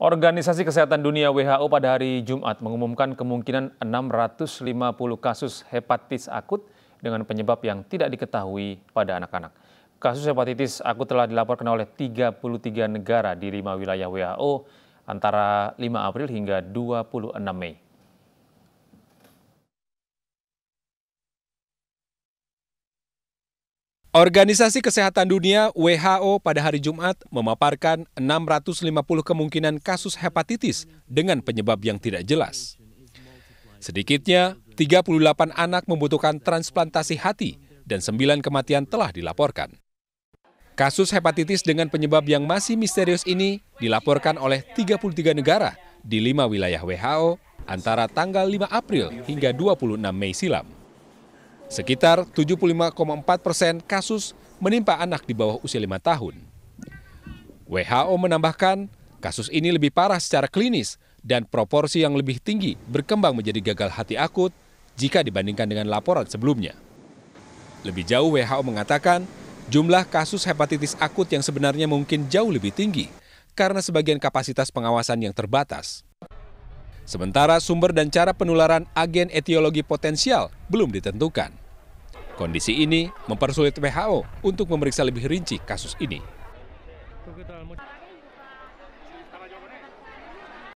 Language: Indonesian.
Organisasi Kesehatan Dunia WHO pada hari Jumat mengumumkan kemungkinan 650 kasus hepatitis akut dengan penyebab yang tidak diketahui pada anak-anak. Kasus hepatitis akut telah dilaporkan oleh 33 negara di lima wilayah WHO antara 5 April hingga 26 Mei. Organisasi Kesehatan Dunia WHO pada hari Jumat memaparkan 650 kemungkinan kasus hepatitis dengan penyebab yang tidak jelas. Sedikitnya 38 anak membutuhkan transplantasi hati dan 9 kematian telah dilaporkan. Kasus hepatitis dengan penyebab yang masih misterius ini dilaporkan oleh 33 negara di 5 wilayah WHO antara tanggal 5 April hingga 26 Mei silam. Sekitar 75,4 persen kasus menimpa anak di bawah usia lima tahun. WHO menambahkan, kasus ini lebih parah secara klinis dan proporsi yang lebih tinggi berkembang menjadi gagal hati akut jika dibandingkan dengan laporan sebelumnya. Lebih jauh WHO mengatakan, jumlah kasus hepatitis akut yang sebenarnya mungkin jauh lebih tinggi karena sebagian kapasitas pengawasan yang terbatas. Sementara sumber dan cara penularan agen etiologi potensial belum ditentukan. Kondisi ini mempersulit WHO untuk memeriksa lebih rinci kasus ini.